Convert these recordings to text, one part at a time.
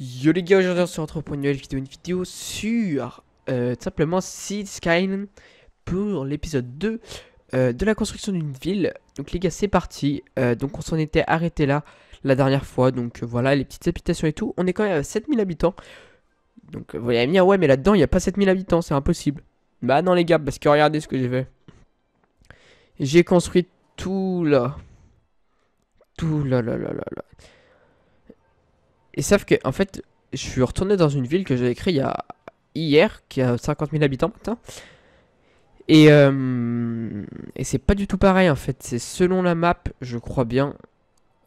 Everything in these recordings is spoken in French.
Yo les gars, aujourd'hui on se retrouve pour une nouvelle vidéo, une vidéo sur euh, tout simplement Seed Skyline pour l'épisode 2 euh, de la construction d'une ville. Donc les gars, c'est parti. Euh, donc on s'en était arrêté là la dernière fois. Donc voilà, les petites habitations et tout. On est quand même à 7000 habitants. Donc vous allez me dire, ouais, mais là-dedans il n'y a pas 7000 habitants, c'est impossible. Bah non les gars, parce que regardez ce que j'ai fait. J'ai construit tout là. Tout là là là là là. Et sauf que, en fait, je suis retourné dans une ville que j'avais créée il y hier, qui a 50 000 habitants putain. Et, euh, et c'est pas du tout pareil en fait. C'est selon la map, je crois bien,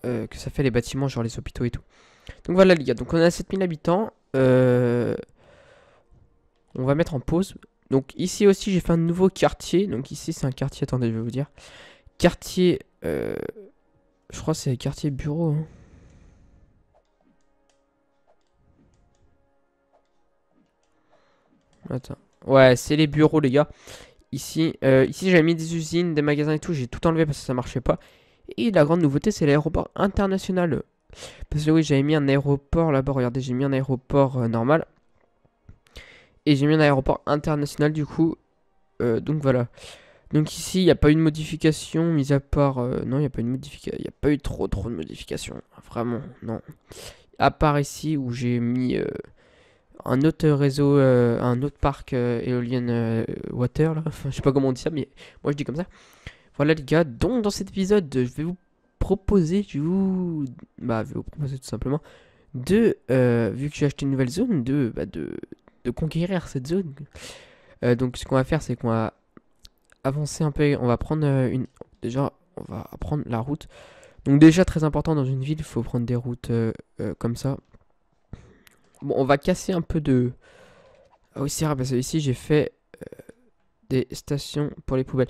euh, que ça fait les bâtiments, genre les hôpitaux et tout. Donc voilà les gars, donc on a 7000 habitants. Euh, on va mettre en pause. Donc ici aussi j'ai fait un nouveau quartier. Donc ici c'est un quartier, attendez je vais vous dire. Quartier, je crois c'est quartier bureau. Hein. Attends. Ouais, c'est les bureaux, les gars. Ici, euh, ici j'avais mis des usines, des magasins et tout. J'ai tout enlevé parce que ça marchait pas. Et la grande nouveauté, c'est l'aéroport international. Parce que oui, j'avais mis un aéroport là-bas. Regardez, j'ai mis un aéroport euh, normal. Et j'ai mis un aéroport international du coup. Euh, donc voilà. Donc ici, il n'y a pas eu de modification, mis à part... non, il n'y a pas eu modification. Il a pas eu trop trop de modifications. Vraiment, non. À part ici où j'ai mis un autre réseau, euh, un autre parc euh, éolien euh, water, je sais pas comment on dit ça, mais moi je dis comme ça. Voilà les gars, donc dans cet épisode, je vais vous proposer, je vous, bah, je vais vous proposer tout simplement de, vu que j'ai acheté une nouvelle zone, de, bah, de, de conquérir cette zone. donc ce qu'on va faire, c'est qu'on va avancer un peu, on va prendre une, déjà, on va prendre la route. Donc déjà très important dans une ville, il faut prendre des routes comme ça. Bon, on va casser un peu de... Ah oui, c'est rare, parce que ici, j'ai fait euh, des stations pour les poubelles.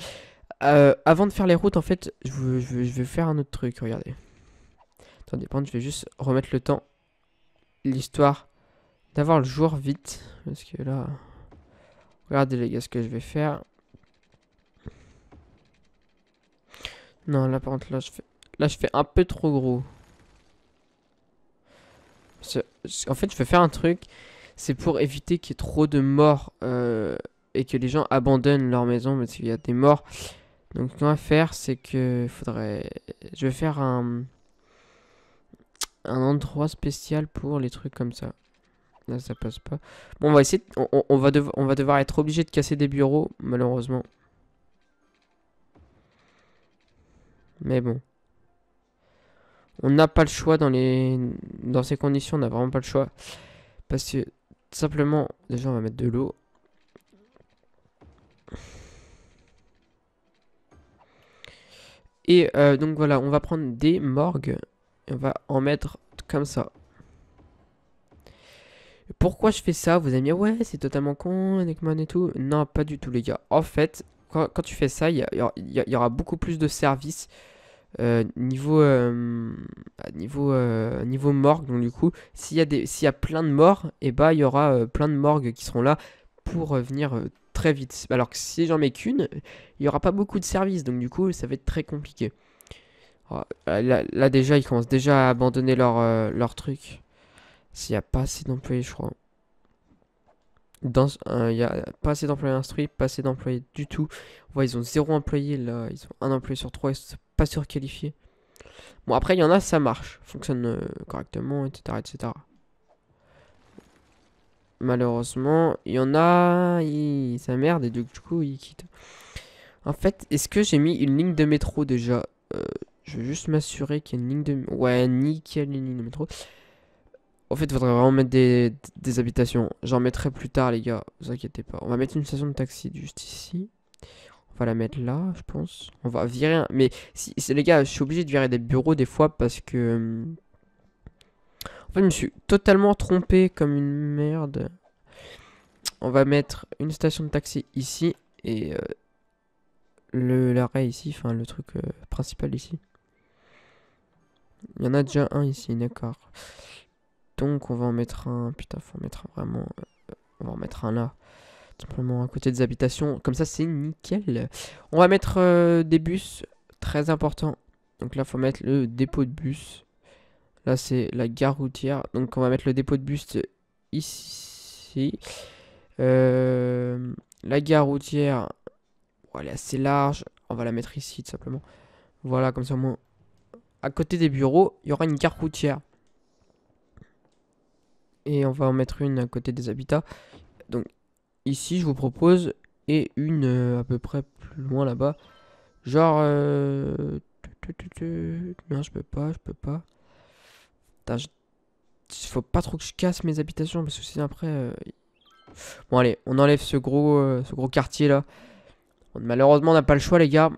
Euh, avant de faire les routes, en fait, je, vais faire un autre truc, regardez. Attendez, dépend. je vais juste remettre le temps. L'histoire d'avoir le jour vite. Parce que là... Regardez les gars ce que je vais faire. Non, là par contre, là je fais, là, je fais un peu trop gros. En fait, je veux faire un truc, c'est pour éviter qu'il y ait trop de morts euh, et que les gens abandonnent leur maison parce qu'il y a des morts. Donc, ce qu'on va faire, c'est que faudrait. Je vais faire un. Un endroit spécial pour les trucs comme ça. Là, ça passe pas. Bon, on va essayer. va on va devoir être obligé de casser des bureaux, malheureusement. Mais bon on n'a pas le choix dans les dans ces conditions, on n'a vraiment pas le choix parce que simplement déjà on va mettre de l'eau. Et euh, donc voilà, on va prendre des morgues et on va en mettre comme ça. Pourquoi je fais ça Vous allez me dire, ouais, c'est totalement con, et tout. Non, pas du tout, les gars. En fait, quand, tu fais ça, il y, y, aura beaucoup plus de services euh, niveau euh, bah, niveau euh, niveau morgue donc du coup s'il y a des s'il y a plein de morts et eh bah il y aura plein de morgues qui seront là pour venir très vite alors que si j'en mets qu'une il y aura pas beaucoup de services donc du coup ça va être très compliqué oh, là, déjà ils commencent déjà à abandonner leur leur truc s'il y a pas assez d'employés je crois dans, il y a pas assez d'employés instruits, pas assez d'employés du tout. ils ont zéro employé là, ils ont un employé sur trois, pas surqualifié. Bon, après, il y en a, ça marche, fonctionne euh, correctement, etc., etc. Malheureusement, il y en a, il... ça merde, et du coup, il quitte. En fait, est-ce que j'ai mis une ligne de métro déjà euh, Je veux juste m'assurer qu'il y a une ligne de... Ouais, nickel, une ligne de métro. En fait, il faudrait vraiment mettre des, des habitations. J'en mettrai plus tard, les gars. Vous inquiétez pas. On va mettre une station de taxi juste ici la mettre là, je pense. On va virer Mais si, c'est les gars, je suis obligé de virer des bureaux des fois parce que... Hmm, en fait, je me suis totalement trompé comme une merde. On va mettre une station de taxi ici et euh, le l'arrêt ici, enfin le truc euh, principal ici. Il y en a déjà un ici, d'accord. Donc on va en mettre un. Putain, faut en mettre vraiment. Euh, on va en mettre un là simplement à côté des habitations. Comme ça, c'est nickel. On va mettre euh, des bus, très important. Donc là, faut mettre le dépôt de bus. Là, c'est la gare routière. Donc on va mettre le dépôt de bus ici. Euh, la gare routière, voilà, est assez large. On va la mettre ici, tout simplement. Voilà, comme ça, moins à côté des bureaux, il y aura une gare routière. Et on va en mettre une à côté des habitats. Donc ici, je vous propose, et une euh, à peu près plus loin là-bas. Genre... Euh, non, je peux pas, je peux pas. il Faut pas trop que je casse mes habitations, parce que sinon après... Euh, bon, allez, on enlève ce gros, ce gros quartier là. malheureusement, on n'a pas le choix, les gars.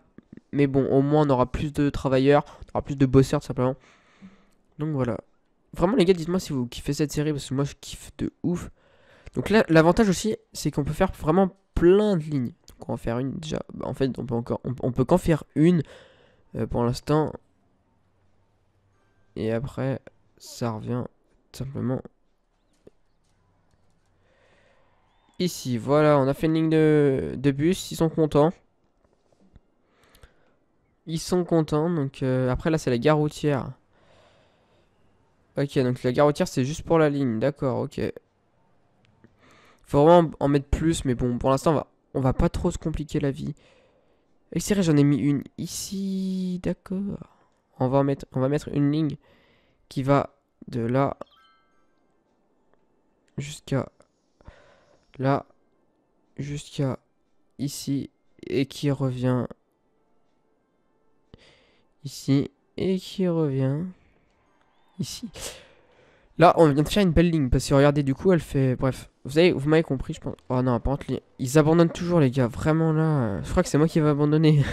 Mais bon, au moins, on aura plus de travailleurs, on aura plus de bosseurs, tout simplement. Donc voilà. Vraiment, les gars, dites-moi si vous kiffez cette série, parce que moi, je kiffe de ouf. Donc là, l'avantage aussi, c'est qu'on peut faire vraiment plein de lignes. Donc on va faire une déjà. Bah, en fait, on peut encore, on, peut qu'en faire une euh, pour l'instant. Et après, ça revient tout simplement ici. Voilà, on a fait une ligne de, bus. Ils sont contents. Ils sont contents. Donc euh, après, là, c'est la gare routière. Ok, donc la gare routière, c'est juste pour la ligne. D'accord, ok vraiment en mettre plus, mais bon, pour l'instant, on va, on va pas trop se compliquer la vie. Et c'est vrai, j'en ai mis une ici, d'accord. On va mettre, on va mettre une ligne qui va de là jusqu'à là, jusqu'à ici, et qui revient ici, et qui revient ici. Là, on vient de faire une belle ligne parce que regardez, du coup, elle fait. Bref, vous savez, vous m'avez compris, je pense. Oh non, par ils abandonnent toujours, les gars. Vraiment là, euh, je crois que c'est moi qui vais abandonner.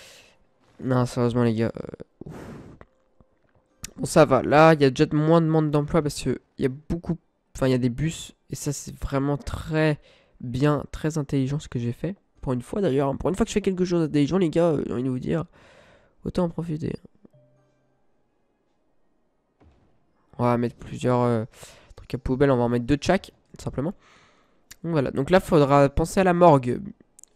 non, sérieusement, les gars. Euh, bon, ça va. Là, il y a déjà moins de monde d'emploi parce que il y a beaucoup, enfin, il y a des bus et ça, c'est vraiment très bien, très intelligent ce que j'ai fait. Pour une fois d'ailleurs, hein, pour une fois que je fais quelque chose d'intelligent, les gars, euh, j'ai envie de vous dire, autant en profiter. Hein. On va mettre plusieurs euh, trucs à poubelle. On va en mettre deux de chaque, tout simplement. Donc, voilà. Donc là, faudra penser à la morgue.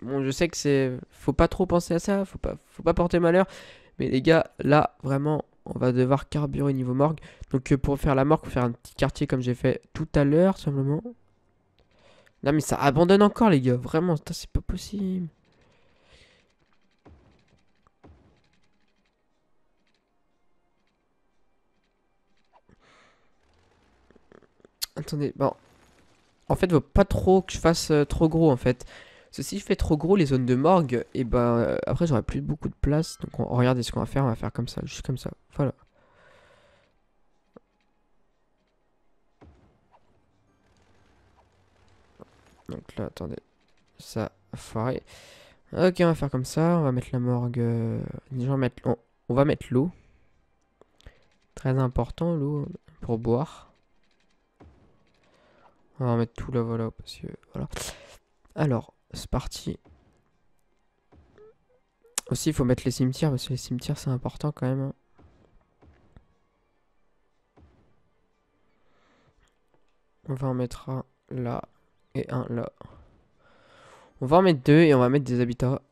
Bon, je sais que c'est. Faut pas trop penser à ça. Faut pas, faut pas porter malheur. Mais les gars, là, vraiment, on va devoir carburer niveau morgue. Donc euh, pour faire la morgue, faut faire un petit quartier comme j'ai fait tout à l'heure, simplement. Non mais ça abandonne encore les gars, vraiment, ça, c'est pas possible. Attendez, bon. En fait, faut pas trop que je fasse euh, trop gros en fait. Parce que si je fais trop gros les zones de morgue, et eh ben euh, après j'aurai plus beaucoup de place. Donc on, regardez ce qu'on va faire, on va faire comme ça, juste comme ça. Voilà. Donc là, attendez. Ça, foiré. Ok, on va faire comme ça. On va mettre la morgue. Euh, on va mettre l'eau. Très important, l'eau, pour boire. On va mettre tout là, voilà, parce que... Voilà. Alors, c'est parti. Aussi, il faut mettre les cimetières, parce que les cimetières, c'est important quand même. Hein. On va en mettre un là et un là. On va en mettre deux et on va mettre des habitats.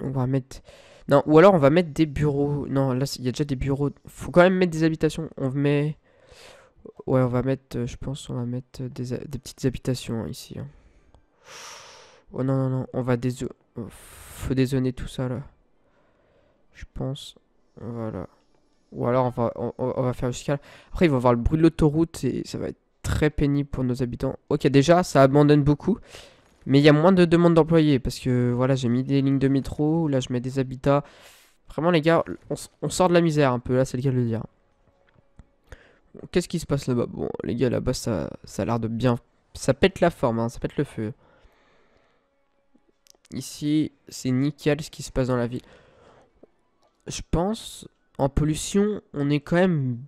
On va mettre... Non, ou alors on va mettre des bureaux. Non, là, il y a déjà des bureaux. Faut quand même mettre des habitations. On met... Ouais, on va mettre, euh, je pense, on va mettre euh, des, petites habitations hein, ici. Hein. Oh non, non, non, on va dézo euh, faut dézonner tout ça là. Je pense. Voilà. Ou alors on va, on, va faire jusqu'à Après, ils vont avoir le bruit de l'autoroute et ça va être très pénible pour nos habitants. Ok, déjà, ça abandonne beaucoup. Mais il y a moins de demandes d'employés parce que voilà, j'ai mis des lignes de métro. Là, je mets des habitats. Vraiment, les gars, on, on sort de la misère un peu. Là, c'est le cas de le dire. Qu'est-ce qui se passe là-bas Bon, les gars, là-bas, ça, ça a l'air de bien... Ça pète la forme, hein, ça pète le feu. Ici, c'est nickel ce qui se passe dans la ville. Je pense, en pollution, on est quand même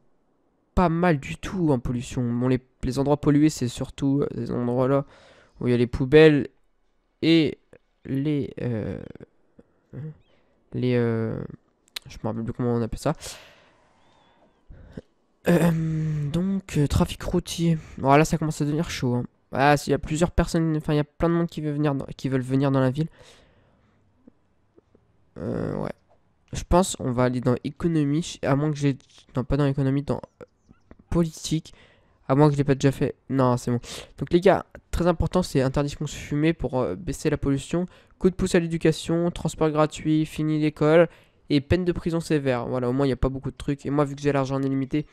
pas mal du tout en pollution. Bon, les, endroits pollués, c'est surtout euh, ces endroits-là où il y a les poubelles et les... Euh, les... Euh, je me rappelle plus comment on appelle ça. Euh, donc, euh, trafic routier. Voilà, ça commence à devenir chaud. Hein. Ah, s'il y a plusieurs personnes, enfin, il y a plein de monde qui, veut venir qui veulent venir dans la ville. Euh, ouais. Je pense on va aller dans économie, à moins que j'ai... Non, pas dans économie, dans politique. À moins que je l'ai pas déjà fait. Non, c'est bon. Donc les gars, très important, c'est interdiction de fumer pour baisser la pollution. Coup de pouce à l'éducation, transport gratuit, fini l'école et peine de prison sévère. Voilà, au moins il n'y a pas beaucoup de trucs. Et moi, vu que j'ai l'argent illimité,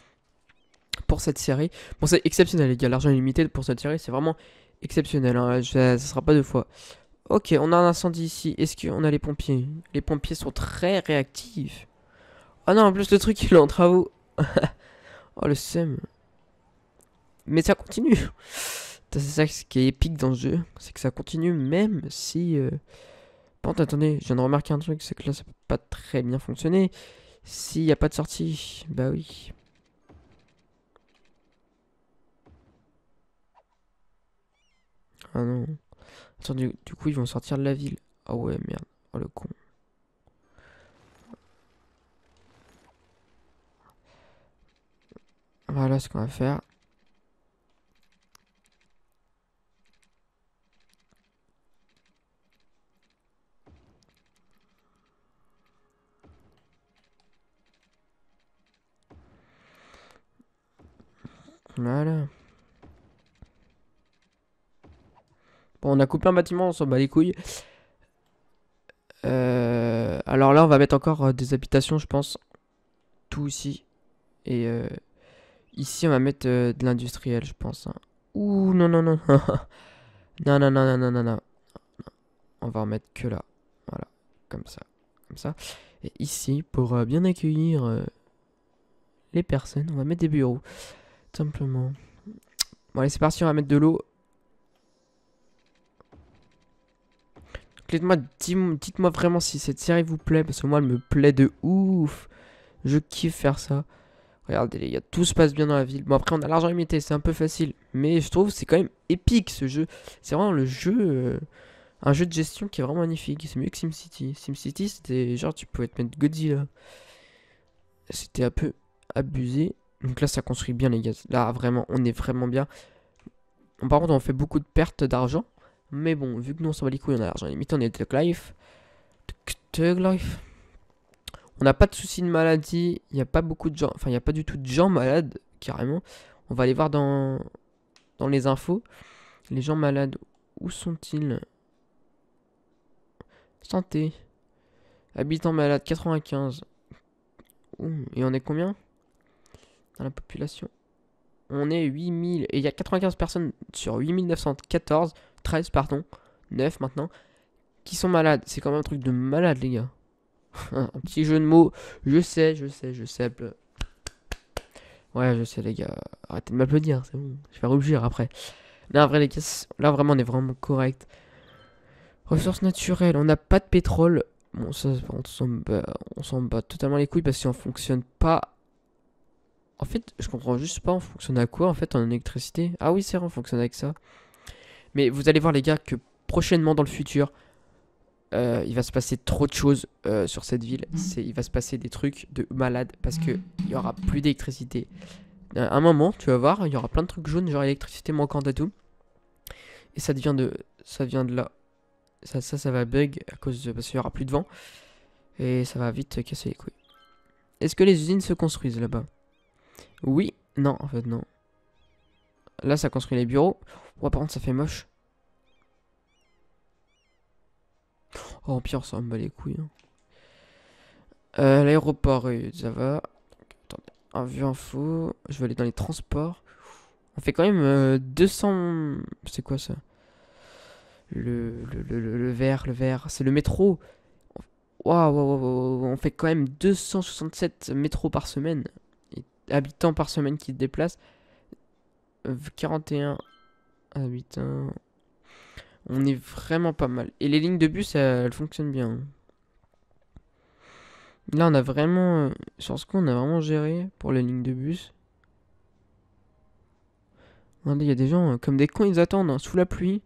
pour cette série. Bon, c'est exceptionnel, les gars. L'argent limité pour cette série, c'est vraiment exceptionnel. Hein. Ça, sera pas deux fois. Ok, on a un incendie ici. Est-ce qu'on a les pompiers Les pompiers sont très réactifs. Ah non, en plus, le truc, il est en travaux. oh, le sem Mais ça continue. C'est ça ce qui est épique dans ce jeu. C'est que ça continue même si... Euh, bon, attendez, je viens de remarquer un truc. C'est que là, ça peut pas très bien fonctionner. S'il n'y a pas de sortie, bah oui. Ah non. Attends, du, coup, ils vont sortir de la ville. Ah ouais, merde. Oh le con. Voilà ce qu'on va faire. Voilà. On a coupé un bâtiment, on s'en bat les couilles. Euh, alors là, on va mettre encore euh, des habitations, je pense. Tout ici. Et euh, ici, on va mettre de l'industriel, je pense. Hein. Ouh, non, non, non. non, non, non, non, non, non, On va en mettre que là. Voilà, comme ça. Comme ça. Et ici, pour bien accueillir les personnes, on va mettre des bureaux. Simplement. Bon, allez, c'est parti, on va mettre de l'eau. Dites-moi vraiment si cette série vous plaît, parce que moi, elle me plaît de ouf. Je kiffe faire ça. Regardez les gars, tout se passe bien dans la ville. Bon après on a l'argent limité, c'est un peu facile. Mais je trouve c'est quand même épique ce jeu. C'est vraiment le jeu... Euh, un jeu de gestion qui est vraiment magnifique. C'est mieux que SimCity. SimCity c'était genre tu pouvais te mettre Godzilla. C'était un peu abusé. Donc là ça construit bien les gars. Là vraiment on est vraiment bien. Par contre on fait beaucoup de pertes d'argent. Mais bon, vu que nous on s'en bat les couilles, on a l'argent limité, on est Tug Life. Life. On n'a pas de soucis de maladie, il n'y a pas beaucoup de gens, enfin il n'y a pas du tout de gens malades, carrément. On va aller voir dans, dans les infos. Les gens malades, où sont-ils Santé. Habitants malades, 95. et on est combien Dans la population On est 8000. Et il y a 95 personnes sur 8914. 13, pardon, 9 maintenant, qui sont malades. C'est quand même un truc de malade, les gars. un petit jeu de mots. Je sais, je sais, je sais. Ouais, je sais, les gars. Arrêtez de m'applaudir, c'est bon. Je vais rougir après. Là, vrai, les gars, là, vraiment, on est vraiment correct. Ressources naturelles, on n'a pas de pétrole. Bon, ça, on s'en bat, totalement les couilles parce que si fonctionne pas. En fait, je comprends juste pas, on fonctionne à quoi en fait en électricité Ah oui, c'est vrai, on fonctionne avec ça. Mais vous allez voir les gars que prochainement dans le futur, euh, il va se passer trop de choses euh, sur cette ville. Mhm. C'est, il va se passer des trucs de malade parce que mhm. il y aura plus d'électricité. À euh, un moment, tu vas voir, il y aura plein de trucs jaunes, genre électricité manquant à tout. Et ça devient de, ça vient de là. Ça, ça, va bug à cause de, parce qu'il n'y aura plus de vent et ça va vite casser les couilles. Est-ce que les usines se construisent là-bas Oui, non, en fait non. Là, ça construit les bureaux. Ouais, par contre, ça fait moche. Oh, en pire, ça me bat les couilles. Hein. Euh, l'aéroport, ça va. Un vue info. Je vais aller dans les transports. On fait quand même 200. Euh, c'est quoi ça le, le, le, le vert, le vert. C'est le métro. Waouh, wow, on fait quand même 267 métros par semaine. habitants par semaine qui se déplacent. 41 euh, ah putain. On est vraiment pas mal. Et les lignes de bus, elles, fonctionnent bien. Hein. Là, on a vraiment... Euh, sur ce qu'on a vraiment géré pour les lignes de bus. il y a des gens, euh, comme des cons, ils attendent, hein, sous la pluie.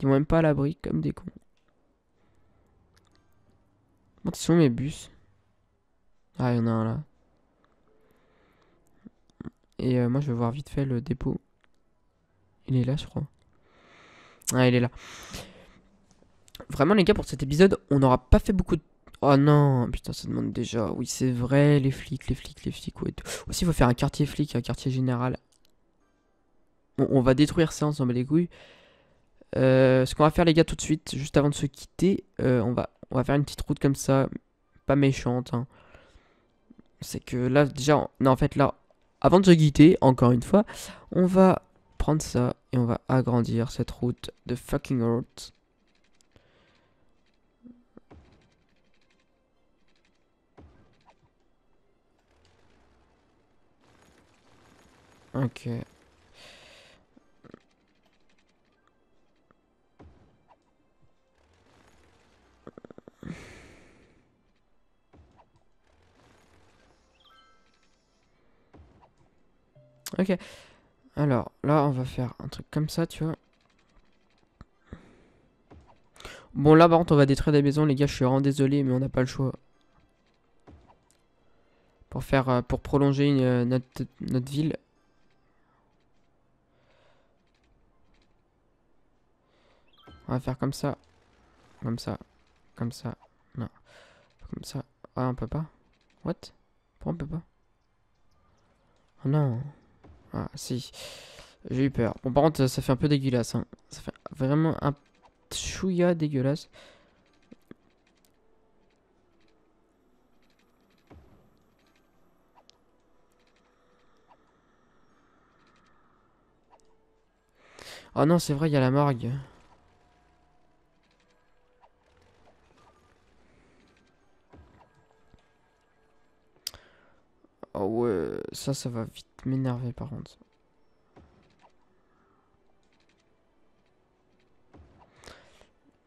Ils vont même pas à l'abri, comme des cons. Comment ils sont mes bus Ah, il y en a un là. Et euh, moi, je vais voir vite fait le dépôt. Il est là, je crois. Ah, il est là. Vraiment, les gars, pour cet épisode, on n'aura pas fait beaucoup de... Oh non, putain, ça demande déjà. Oui, c'est vrai, les flics, les flics, les flics. Ouais. Aussi, il faut faire un quartier flic, un quartier général. on va détruire ça, ensemble les couilles. Euh, ce qu'on va faire, les gars, tout de suite, juste avant de se quitter, euh, on, va, on va faire une petite route comme ça. Pas méchante, hein. C'est que là, déjà... Non, en fait, là, avant de se quitter, encore une fois, on va prendre ça. Et on va agrandir cette route de fucking road. Ok. Ok. Alors, là, on va faire un truc comme ça, tu vois. Bon, là, par contre, on va détruire des maisons, les gars. Je suis vraiment désolé, mais on n'a pas le choix. Pour faire... Euh, pour prolonger euh, notre, notre ville. On va faire comme ça. Comme ça. Comme ça. Non. Comme ça. Ah, on peut pas. What Pourquoi on peut pas Oh non. Ah, si. J'ai eu peur. Bon, par contre, ça fait un peu dégueulasse. Hein. Ça fait vraiment un chouïa dégueulasse. Oh non, c'est vrai, il y a la morgue. Oh ouais, ça, ça va vite m'énerver par contre.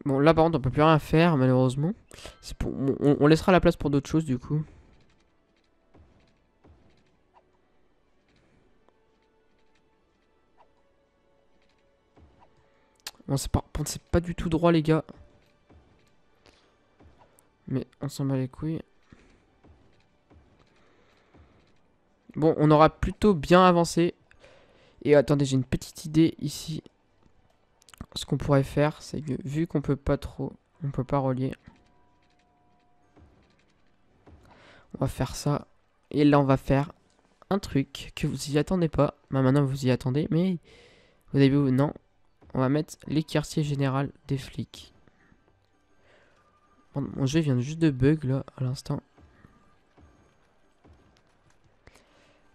Bon, là par contre, on peut plus rien faire, malheureusement. Pour... On, laissera la place pour d'autres choses, du coup. Bon, c'est pas c'est pas du tout droit, les gars. Mais on s'en bat les couilles. Bon, on aura plutôt bien avancé. Et attendez, j'ai une petite idée ici. Ce qu'on pourrait faire, c'est que vu qu'on peut pas trop... On peut pas relier. On va faire ça. Et là, on va faire un truc que vous y attendez pas. Bah, maintenant, vous y attendez, mais Vous avez vu non. On va mettre les quartiers généraux des flics. mon jeu vient juste de bug, là, à l'instant.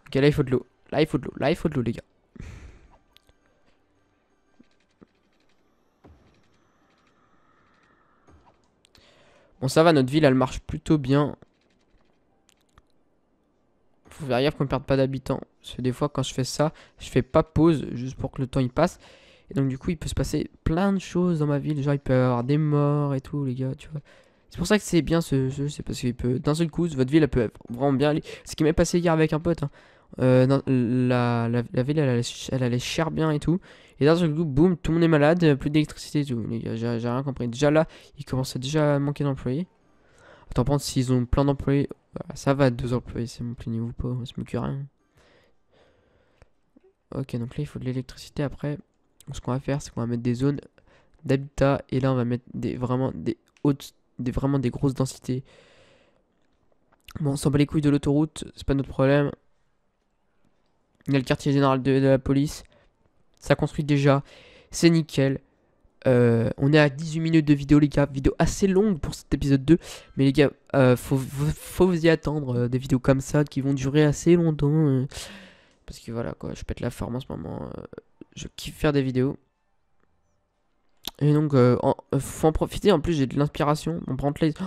Ok, là il faut de l'eau. Là il faut de l'eau. Là il faut de l'eau, les gars. Bon, ça va, notre ville elle marche plutôt bien. Faut faire gaffe qu'on perde pas d'habitants. Parce que des fois, quand je fais ça, je fais pas pause juste pour que le temps il passe. Et donc, du coup, il peut se passer plein de choses dans ma ville. Genre, il peut y avoir des morts et tout, les gars, tu vois. C'est pour ça que c'est bien ce jeu, c'est parce qu'il peut d'un seul coup, votre ville elle peut vraiment bien Ce qui m'est passé hier avec un pote, hein. Euh, non, la, la, la, ville, elle allait, elle cher bien et tout. Et d'un seul coup, boum, tout le monde est malade, plus d'électricité et tout. J'ai rien compris. Déjà là, il commençait déjà à manquer d'employés. Attends, pense s'ils ont plein d'employés. Ça va, deux employés, c'est mon plus niveau pas, ça me moque rien. Ok, donc là, il faut de l'électricité après. ce qu'on va faire, c'est qu'on va mettre des zones d'habitat. Et là, on va mettre des, vraiment, des hautes, des, vraiment des grosses densités. Bon, on s'en les couilles de l'autoroute, c'est pas notre problème. Il y a le quartier général de, la police. Ça construit déjà. C'est nickel. Euh, on est à 18 minutes de vidéo, les gars. Vidéo assez longue pour cet épisode 2. Mais les gars, euh, faut, vous y attendre. Euh, des vidéos comme ça qui vont durer assez longtemps. parce que voilà, quoi. Je pète la forme en ce moment. je kiffe faire des vidéos. Et donc, faut en profiter. En plus, j'ai de l'inspiration. On prend les. Oh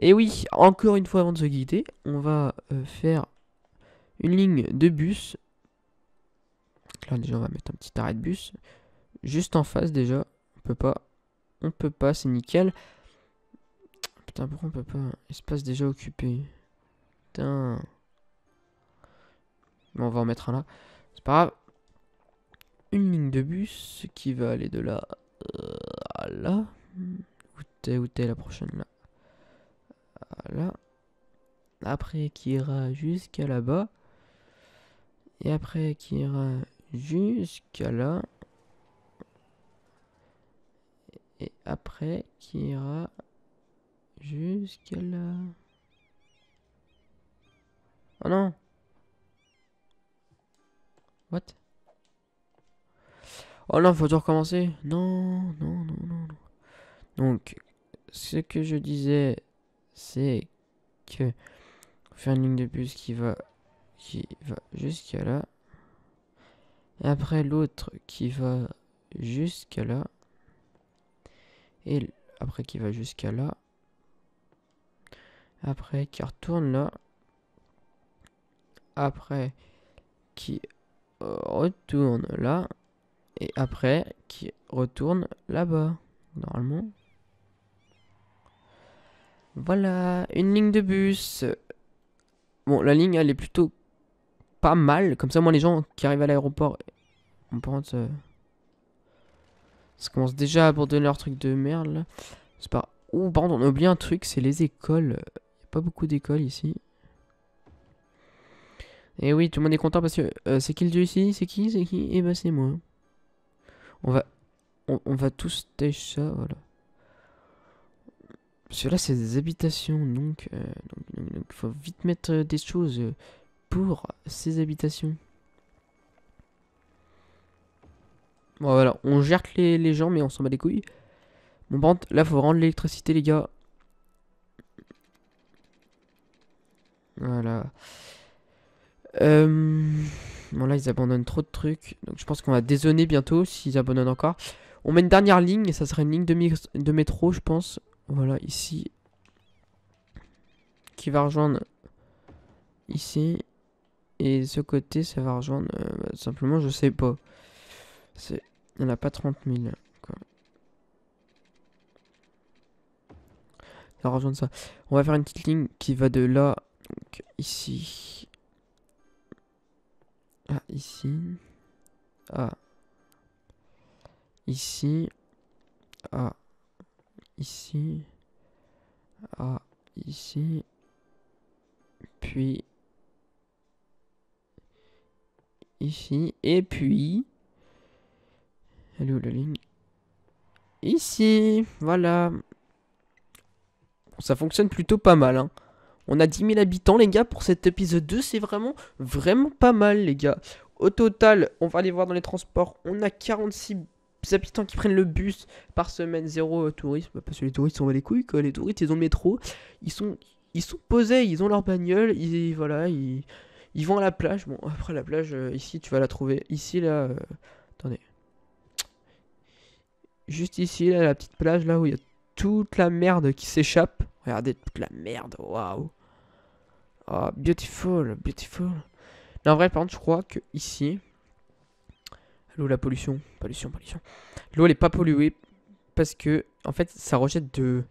et oui, encore une fois avant de se guider, on va faire une ligne de bus. là déjà on va mettre un petit arrêt de bus. Juste en face déjà. On peut pas. On peut pas, c'est nickel. Putain pourquoi on peut pas. Hein, espace déjà occupé. Putain. Bon, on va en mettre un là. C'est pas grave. Une ligne de bus qui va aller de là euh, à là. Où t'es, où t'es la prochaine là là. Après qui ira jusqu'à là-bas. Et après, qui ira jusqu'à là. Et après, qui ira jusqu'à là. Oh non What Oh non, faut toujours recommencer. Non, non, non, non, non. Donc, ce que je disais, c'est que faire une ligne de bus qui va qui va jusqu'à là. Et après l'autre qui va jusqu'à là. Et après qui va jusqu'à là. Après qui retourne là. Après qui retourne là. Et après qui retourne là-bas. Normalement. Voilà, une ligne de bus. Bon, la ligne, elle est plutôt mal. Comme ça, moi, les gens qui arrivent à l'aéroport, on pense. Euh, ça commence déjà à abandonner leur truc de merde C'est pas. ou pardon, on a oublié un truc, c'est les écoles. Y a pas beaucoup d'écoles ici. Et eh oui, tout le monde est content parce que euh, c'est qui le dieu ici C'est qui C'est qui et eh ben, c'est moi. On va, on, va tous tâcher ça, voilà. ceux là, c'est des habitations, donc, il euh, faut vite mettre des choses pour ses habitations. Bon voilà, on gère les, les gens mais on s'en bat les couilles. Bon par là faut rendre l'électricité les gars. Voilà. Euh, bon là ils abandonnent trop de trucs. Donc je pense qu'on va dézonner bientôt s'ils abandonnent encore. On met une dernière ligne et ça serait une ligne de métro je pense. Voilà ici. Qui va rejoindre ici. Et ce côté, ça va rejoindre. Euh, bah, simplement, je sais pas. Il n'y en a pas 30 000. Quoi. Ça va rejoindre ça. On va faire une petite ligne qui va de là. ici. Ah, ici. Ah. Ici. à ah. Ici. Ah. Ici. Puis ici. Et puis... la ligne Ici, voilà. Ça fonctionne plutôt pas mal. Hein. On a 10 000 habitants, les gars, pour cet épisode 2. C'est vraiment, vraiment pas mal, les gars. Au total, on va aller voir dans les transports. On a 46 habitants qui prennent le bus par semaine. Zéro euh, tourisme. Bah, parce que les touristes, on va les couilles, quoi. Les touristes, ils ont le métro. Ils sont, ils sont posés, ils ont leur bagnole. Ils, voilà, ils ils vont à la plage. Bon, après la plage, euh, ici, tu vas la trouver. Ici, là. Euh, attendez. Juste ici, là, la petite plage, là où il y a toute la merde qui s'échappe. Regardez toute la merde, waouh. Oh, beautiful, beautiful. Non, en vrai, par contre, je crois que ici, l'eau, la pollution, pollution, pollution. L'eau, elle est pas polluée parce que, en fait, ça rejette de,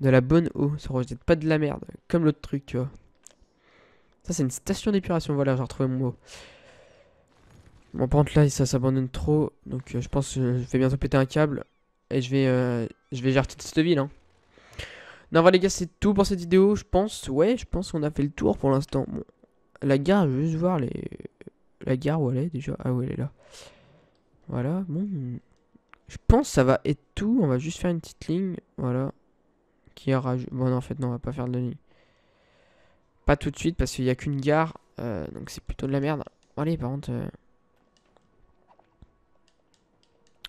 de la bonne eau. Ça rejette pas de la merde, comme l'autre truc, tu vois. Ça, c'est une station d'épuration. Voilà, j'ai retrouvé mon mot. Mon pente, là, ça s'abandonne trop. Donc, euh, je pense que je vais bientôt péter un câble. Et je vais, euh, je vais gérer toute cette ville. Hein. Non, voilà, les gars, c'est tout pour cette vidéo. Je pense, ouais, je pense qu'on a fait le tour pour l'instant. la gare, je vais juste voir les... la gare où elle est déjà. Ah, oui, elle est là. Voilà, bon. Je pense que ça va être tout. On va juste faire une petite ligne. Voilà. Qui aura Bon, en fait, non, on va pas faire de ligne. Pas tout de suite parce qu'il n'y a qu'une gare. Euh, donc c'est plutôt de la merde. allez, par contre... Euh,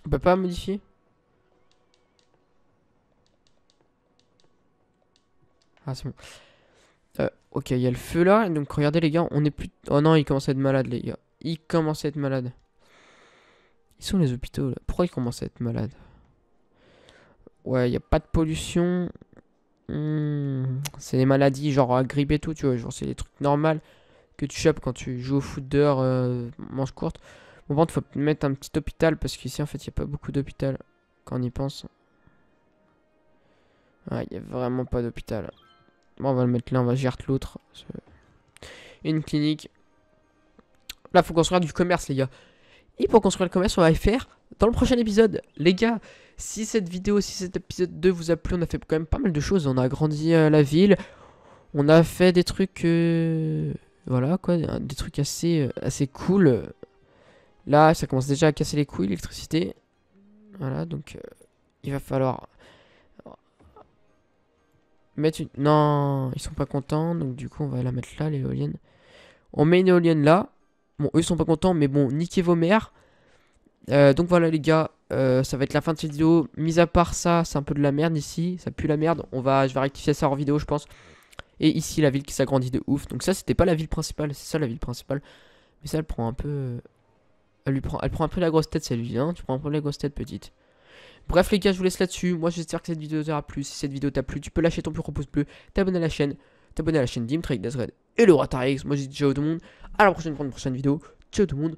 on peut pas modifier Ah, c'est bon. Euh, ok, il y a le feu là. Donc regardez les gars, on est plus... Oh non, il commence à être malade les gars. Il commence à être malade. Ils sont les hôpitaux là. Pourquoi ils commencent à être malade Ouais, il n'y a pas de pollution. Hmm. c'est des maladies genre grippe et tout, tu vois. Genre, c'est des trucs normaux que tu chopes quand tu joues au foot dehors, euh, manche courte. Bon, par contre, faut mettre un petit hôpital parce qu'ici, en fait, il n'y a pas beaucoup d'hôpital quand on y pense. Ah, il n'y a vraiment pas d'hôpital. Bon, on va le mettre là, on va gérer l'autre. Une clinique. Là, faut construire du commerce, les gars. Et pour construire le commerce, on va faire dans le prochain épisode, les gars, si cette vidéo, si cet épisode 2 vous a plu, on a fait quand même pas mal de choses. On a agrandi euh, la ville, on a fait des trucs... Euh, voilà quoi, des trucs assez, euh, assez cool. Là, ça commence déjà à casser les couilles, l'électricité. Voilà, donc il va falloir mettre une... Non, ils sont pas contents, donc du coup on va la mettre là, l'éolienne. On met une éolienne là. Bon, eux ils sont pas contents, mais bon, niquez vos mères. Euh, donc voilà les gars, euh, ça va être la fin de cette vidéo. Mis à part ça, c'est un peu de la merde ici, ça pue la merde. On va, je vais rectifier ça en vidéo je pense. Et ici la ville qui s'agrandit de ouf. Donc ça c'était pas la ville principale, c'est ça la ville principale. Mais ça elle prend un peu... Euh, elle, lui prend, elle prend un peu la grosse tête Ça lui vient tu prends un peu la grosse tête petite. Bref les gars, je vous laisse là-dessus. Moi j'espère que cette vidéo t'aura plu. Si cette vidéo t'a plu, tu peux lâcher ton plus gros pouce bleu, t'abonner à la chaîne, t'abonner à la chaîne Dimtrek, Dasred et le Ratarix. Moi je dis ciao tout le monde. À la prochaine pour une prochaine vidéo. Ciao tout le monde.